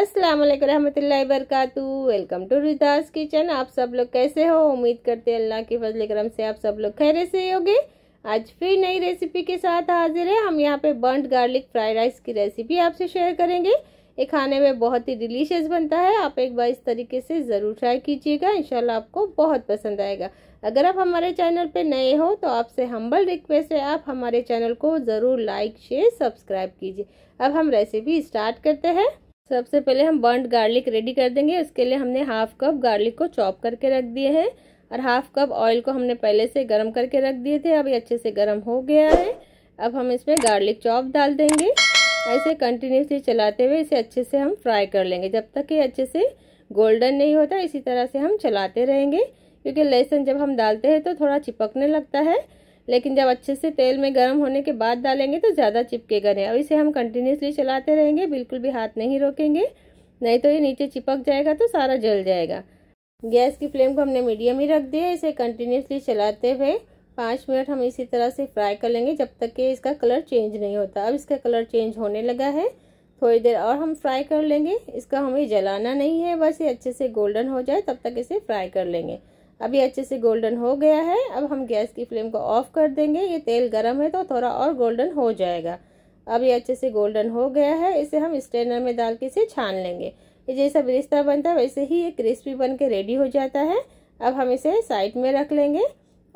अस्सलाम वालेकुम रहमतुल्लाहि वरकतु वेलकम टू रिदास किचन आप सब लोग कैसे हो उम्मीद करते हैं अल्लाह के फजल करम से आप सब लोग खैर से होंगे आज फिर नई रेसिपी के साथ हाजिर है हम यहाँ पे बर्नड गार्लिक फ्राइड राइस की रेसिपी आपसे शेयर करेंगे ये खाने में बहुत ही डिलीशियस बनता है आप एक बार इस तरीके से ज़रूर ट्राई कीजिएगा इंशाल्लाह आपको बहुत पसंद आएगा अगर आप हमारे चैनल पे नए हो तो आपसे हम्बल रिक्वेस्ट है आप हमारे चैनल को ज़रूर लाइक शेयर सब्सक्राइब कीजिए अब हम रेसिपी स्टार्ट करते हैं सबसे पहले हम बर्न्ड गार्लिक रेडी कर देंगे उसके लिए हमने हाफ कप गार्लिक को चॉप करके रख दिए हैं और हाफ कप ऑयल को हमने पहले से गर्म करके रख दिए थे अभी अच्छे से गर्म हो गया है अब हम इसमें गार्लिक चॉप डाल देंगे ऐसे कंटिन्यूसली चलाते हुए इसे अच्छे से हम फ्राई कर लेंगे जब तक ये अच्छे से गोल्डन नहीं होता इसी तरह से हम चलाते रहेंगे क्योंकि लहसुन जब हम डालते हैं तो थोड़ा चिपकने लगता है लेकिन जब अच्छे से तेल में गर्म होने के बाद डालेंगे तो ज़्यादा चिपकेगा नहीं और इसे हम कंटिन्यूसली चलाते रहेंगे बिल्कुल भी हाथ नहीं रोकेंगे नहीं तो ये नीचे चिपक जाएगा तो सारा जल जाएगा गैस की फ्लेम को हमने मीडियम ही रख दिया इसे कंटिन्यूसली चलाते हुए पाँच मिनट हम इसी तरह से फ्राई कर लेंगे जब तक कि इसका कलर चेंज नहीं होता अब इसका कलर चेंज होने लगा है थोड़ी देर और हम फ्राई कर लेंगे इसका हमें जलाना नहीं है बस ये अच्छे से गोल्डन हो जाए तब तक इसे फ्राई कर लेंगे अभी अच्छे से गोल्डन हो गया है अब हम गैस की फ्लेम को ऑफ कर देंगे ये तेल गर्म है तो थोड़ा और गोल्डन हो जाएगा अभी अच्छे से गोल्डन हो गया है इसे हम स्ट्रेनर में डाल के इसे छान लेंगे ये जैसा बिरिस्ता बनता है वैसे ही ये क्रिस्पी बन के रेडी हो जाता है अब हम इसे साइड में रख लेंगे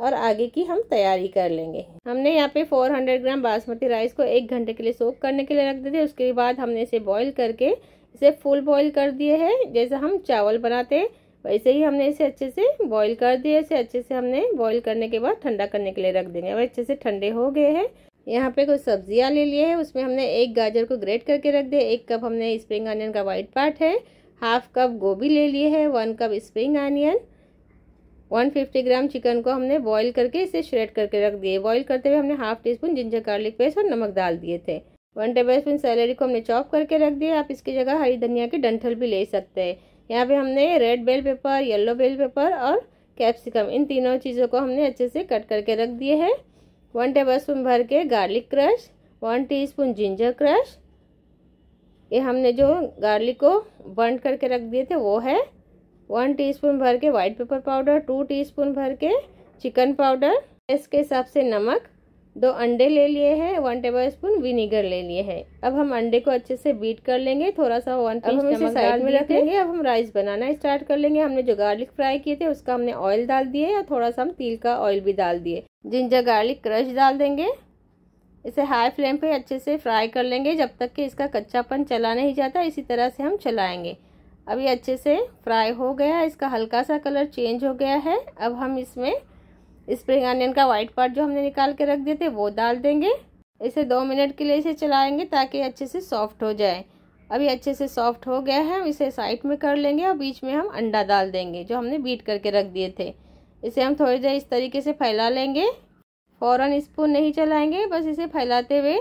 और आगे की हम तैयारी कर लेंगे हमने यहाँ पे 400 ग्राम बासमती राइस को एक घंटे के लिए सोक करने के लिए रख दिए थे उसके बाद हमने इसे बॉईल करके इसे फुल बॉईल कर दिए है जैसे हम चावल बनाते हैं वैसे ही हमने इसे अच्छे से बॉईल कर दिया इसे अच्छे से हमने बॉईल करने के बाद ठंडा करने के लिए रख देंगे अब अच्छे से ठंडे हो गए हैं यहाँ पे कुछ सब्जियाँ ले लिए हैं उसमें हमने एक गाजर को ग्रेट करके रख दिया एक कप हमने स्प्रिंग अनियन का वाइट पार्ट है हाफ कप गोभी ले लिए है one cup spring onion 150 gram chicken को हमने बॉईल करके इसे श्रेड करके रख दिए बॉईल करते हुए हमने half teaspoon ginger garlic paste और नमक डाल दिए थे वन टेबल स्पून सैलरी को हमने चॉप करके रख दिया आप इसकी जगह हरी धनिया के डंठल भी ले सकते हैं यहाँ पे हमने red bell pepper yellow bell pepper और कैप्सिकम इन तीनों चीज़ों को हमने अच्छे से कट करके रख दिए हैं वन टेबल स्पून भर के garlic crush one teaspoon ginger crush ये हमने जो गार्लिक को बंड करके रख दिए थे वो है वन टीस्पून भर के white pepper powder two teaspoon भर के चिकन पाउडर इसके हिसाब से नमक दो अंडे ले लिए हैं वन टेबल स्पून विनेगर ले लिए हैं अब हम अंडे को अच्छे से बीट कर लेंगे थोड़ा सा वन अब हम इसे साइड में रखेंगे अब हम राइस बनाना स्टार्ट कर लेंगे हमने जो गार्लिक फ्राई किए थे उसका हमने ऑयल डाल दिए और थोड़ा सा हम तिल का ऑयल भी डाल दिए जिंजर गार्लिक क्रश डाल देंगे इसे हाई फ्लेम पर अच्छे से फ्राई कर लेंगे जब तक कि इसका कच्चापन चला नहीं जाता इसी तरह से हम चलाएँगे अभी अच्छे से फ्राई हो गया इसका हल्का सा कलर चेंज हो गया है अब हम इसमें स्प्रिंग अनियन का वाइट पार्ट जो हमने निकाल के रख दिए थे वो डाल देंगे इसे दो मिनट के लिए इसे चलाएंगे ताकि अच्छे से सॉफ्ट हो जाए अभी अच्छे से सॉफ्ट हो गया है हम इसे साइड में कर लेंगे और बीच में हम अंडा डाल देंगे जो हमने बीट करके रख दिए थे इसे हम थोड़ी देर इस तरीके से फैला लेंगे फ़ौरन स्पून नहीं चलाएंगे बस इसे फैलाते हुए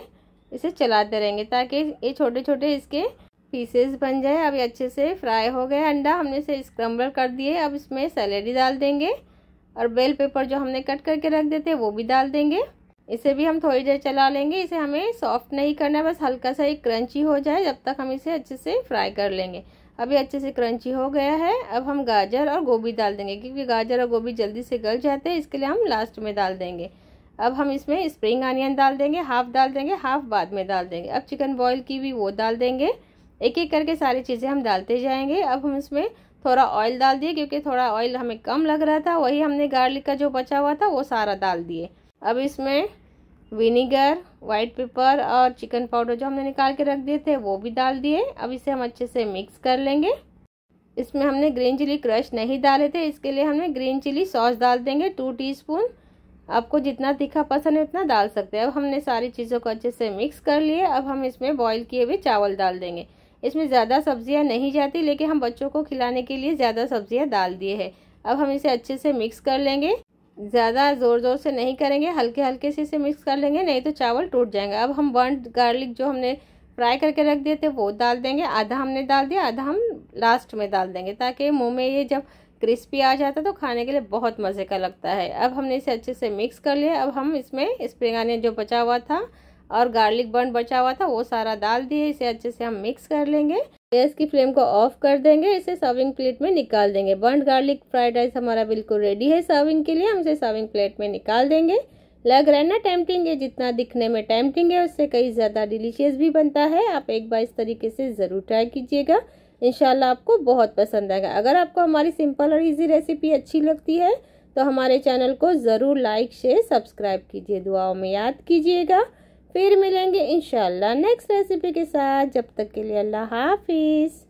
इसे चलाते रहेंगे ताकि ये छोटे छोटे इसके पीसेस बन जाए अभी अच्छे से फ्राई हो गया अंडा हमने इसे स्क्रम्बल कर दिए अब इसमें सैलेडी डाल देंगे और बेल पेपर जो हमने कट करके रख देते हैं वो भी डाल देंगे इसे भी हम थोड़ी देर चला लेंगे इसे हमें सॉफ्ट नहीं करना है बस हल्का सा ही क्रंची हो जाए जब तक हम इसे अच्छे से फ्राई कर लेंगे अभी अच्छे से क्रंची हो गया है अब हम गाजर और गोभी डाल देंगे क्योंकि गाजर और गोभी जल्दी से गल जाते हैं इसके लिए हम लास्ट में डाल देंगे अब हम इसमें स्प्रिंग आनियन डाल देंगे हाफ डाल देंगे हाफ बाद में डाल देंगे अब चिकन बॉयल की भी वो डाल देंगे एक एक करके सारी चीज़ें हम डालते जाएंगे अब हम इसमें थोड़ा ऑयल डाल दिए क्योंकि थोड़ा ऑयल हमें कम लग रहा था वही हमने गार्लिक का जो बचा हुआ था वो सारा डाल दिए अब इसमें विनीगर वाइट पेपर और चिकन पाउडर जो हमने निकाल के रख दिए थे वो भी डाल दिए अब इसे हम अच्छे से मिक्स कर लेंगे इसमें हमने ग्रीन चिली क्रश नहीं डाले थे इसके लिए हमने ग्रीन चिली सॉस डाल देंगे टू टीस्पून आपको जितना तीखा पसंद है उतना डाल सकते हैं अब हमने सारी चीज़ों को अच्छे से मिक्स कर लिए अब हम इसमें बॉईल किए हुए चावल डाल देंगे इसमें ज़्यादा सब्जियां नहीं जाती लेकिन हम बच्चों को खिलाने के लिए ज़्यादा सब्जियां डाल दिए हैं अब हम इसे अच्छे से मिक्स कर लेंगे ज़्यादा ज़ोर ज़ोर से नहीं करेंगे हल्के हल्के से इसे मिक्स कर लेंगे नहीं तो चावल टूट जाएंगे अब हम बर्न गार्लिक जो हमने फ्राई करके रख दिए थे वो डाल देंगे आधा हमने डाल दिया आधा हम लास्ट में डाल देंगे ताकि मुँह में ये जब क्रिस्पी आ जाता तो खाने के लिए बहुत मज़े का लगता है अब हमने इसे अच्छे से मिक्स कर लिया अब हम इसमें स्प्रिंग आनियन जो बचा हुआ था और गार्लिक बर्न बचा हुआ था वो सारा डाल दिए इसे अच्छे से हम मिक्स कर लेंगे गैस की फ्लेम को ऑफ कर देंगे इसे सर्विंग प्लेट में निकाल देंगे बर्न गार्लिक फ्राइड राइस हमारा बिल्कुल रेडी है सर्विंग के लिए हम इसे सर्विंग प्लेट में निकाल देंगे लग रहा है ना टेम्पटिंग है जितना दिखने में टेम्पटिंग है उससे कई ज़्यादा डिलीशियस भी बनता है आप एक बार इस तरीके से ज़रूर ट्राई कीजिएगा इंशाल्लाह आपको बहुत पसंद आएगा अगर आपको हमारी सिंपल और इजी रेसिपी अच्छी लगती है तो हमारे चैनल को ज़रूर लाइक शेयर सब्सक्राइब कीजिए दुआओं में याद कीजिएगा फिर मिलेंगे इन नेक्स्ट रेसिपी के साथ जब तक के लिए अल्लाह हाफिज़